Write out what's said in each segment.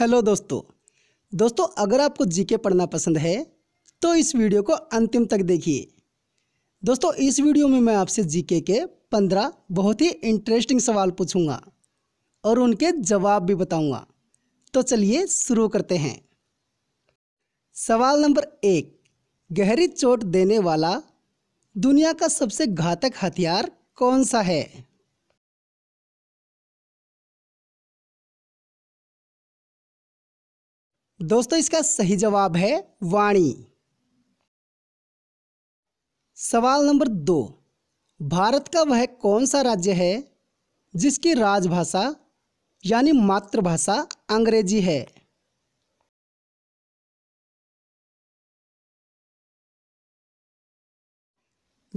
hello दोस्तों दोस्तों अगर आपको जीके पढ़ना पसंद है तो इस वीडियो को अंतिम तक देखिए दोस्तों इस वीडियो में मैं आपसे जीके के पंद्रह बहुत ही इंटरेस्टिंग सवाल पूछूंगा और उनके जवाब भी बताऊंगा तो चलिए शुरू करते हैं सवाल नंबर एक गहरी चोट देने वाला दुनिया का सबसे घातक हथियार कौन सा है दोस्तों इसका सही जवाब है वाणी सवाल नंबर दो भारत का वह कौन सा राज्य है जिसकी राजभाषा यानी मातृभाषा अंग्रेजी है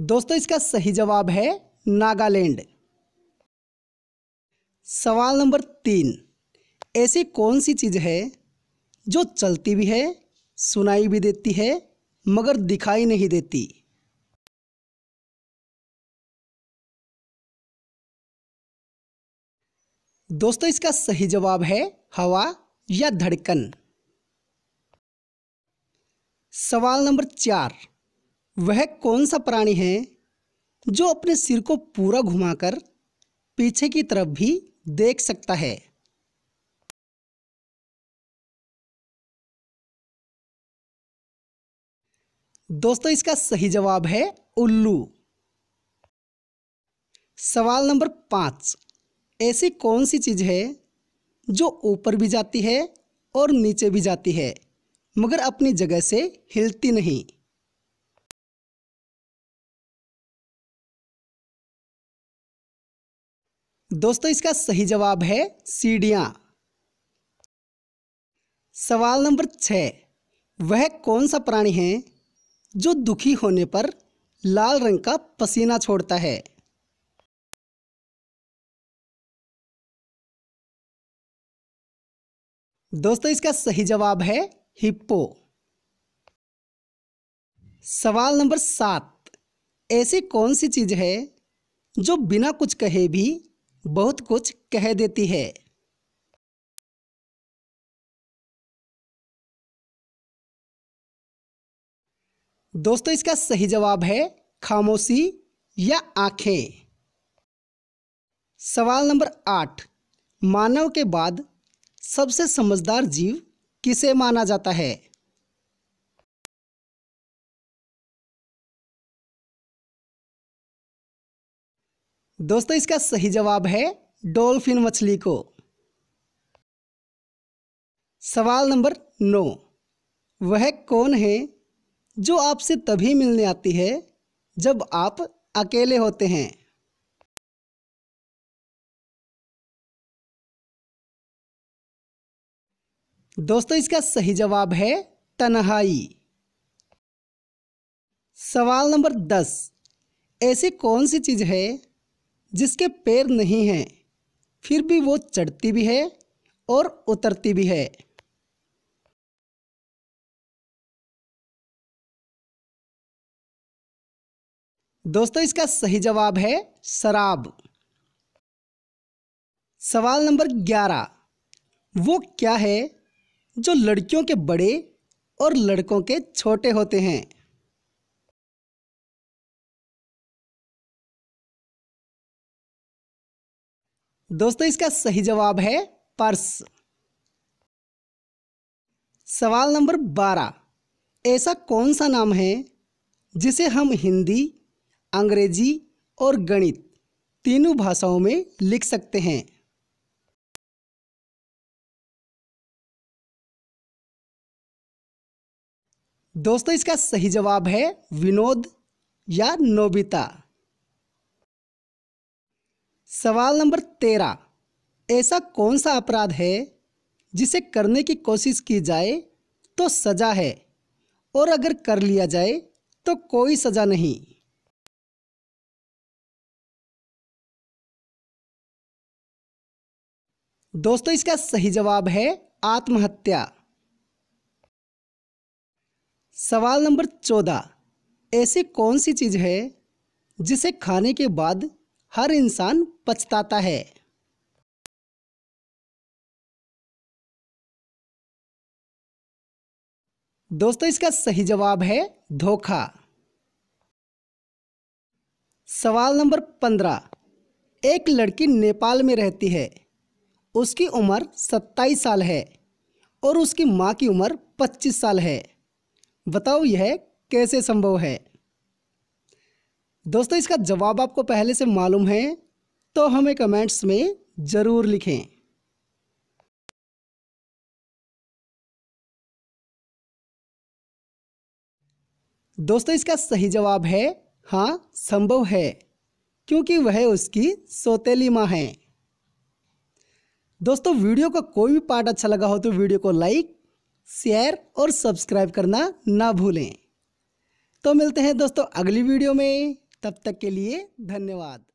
दोस्तों इसका सही जवाब है नागालैंड सवाल नंबर तीन ऐसी कौन सी चीज़ है जो चलती भी है सुनाई भी देती है मगर दिखाई नहीं देती दोस्तों इसका सही जवाब है हवा या धड़कन सवाल नंबर चार वह कौन सा प्राणी है जो अपने सिर को पूरा घुमाकर पीछे की तरफ भी देख सकता है दोस्तों इसका सही जवाब है उल्लू सवाल नंबर पाँच ऐसी कौन सी चीज़ है जो ऊपर भी जाती है और नीचे भी जाती है मगर अपनी जगह से हिलती नहीं दोस्तों इसका सही जवाब है सीढ़ियाँ सवाल नंबर छह वह कौन सा प्राणी है जो दुखी होने पर लाल रंग का पसीना छोड़ता है दोस्तों इसका सही जवाब है हिप्पो सवाल नंबर सात ऐसी कौन सी चीज़ है जो बिना कुछ कहे भी बहुत कुछ कह देती है दोस्तों इसका सही जवाब है खामोशी या आंखें सवाल नंबर आठ मानव के बाद सबसे समझदार जीव किसे माना जाता है दोस्तों इसका सही जवाब है डॉल्फिन मछली को सवाल नंबर नौ वह कौन है जो आपसे तभी मिलने आती है जब आप अकेले होते हैं दोस्तों इसका सही जवाब है तनहाई सवाल नंबर दस ऐसी कौन सी चीज़ है जिसके पैर नहीं हैं फिर भी वो चढ़ती भी है और उतरती भी है दोस्तों इसका सही जवाब है शराब सवाल नंबर ग्यारह वो क्या है जो लड़कियों के बड़े और लड़कों के छोटे होते हैं दोस्तों इसका सही जवाब है पर्स सवाल नंबर बारह ऐसा कौन सा नाम है जिसे हम हिंदी अंग्रेजी और गणित तीनों भाषाओं में लिख सकते हैं दोस्तों इसका सही जवाब है विनोद या नोबिता सवाल नंबर तेरह ऐसा कौन सा अपराध है जिसे करने की कोशिश की जाए तो सजा है और अगर कर लिया जाए तो कोई सजा नहीं दोस्तों इसका सही जवाब है आत्महत्या सवाल नंबर चौदह ऐसी कौन सी चीज़ है जिसे खाने के बाद हर इंसान पछताता है दोस्तों इसका सही जवाब है धोखा सवाल नंबर पंद्रह एक लड़की नेपाल में रहती है उसकी उम्र सत्ताईस साल है और उसकी माँ की उम्र पच्चीस साल है बताओ यह कैसे संभव है दोस्तों इसका जवाब आपको पहले से मालूम है तो हमें कमेंट्स में ज़रूर लिखें दोस्तों इसका सही जवाब है हाँ संभव है क्योंकि वह उसकी सौतेली माँ हैं दोस्तों वीडियो का कोई भी पार्ट अच्छा लगा हो तो वीडियो को लाइक शेयर और सब्सक्राइब करना ना भूलें तो मिलते हैं दोस्तों अगली वीडियो में तब तक के लिए धन्यवाद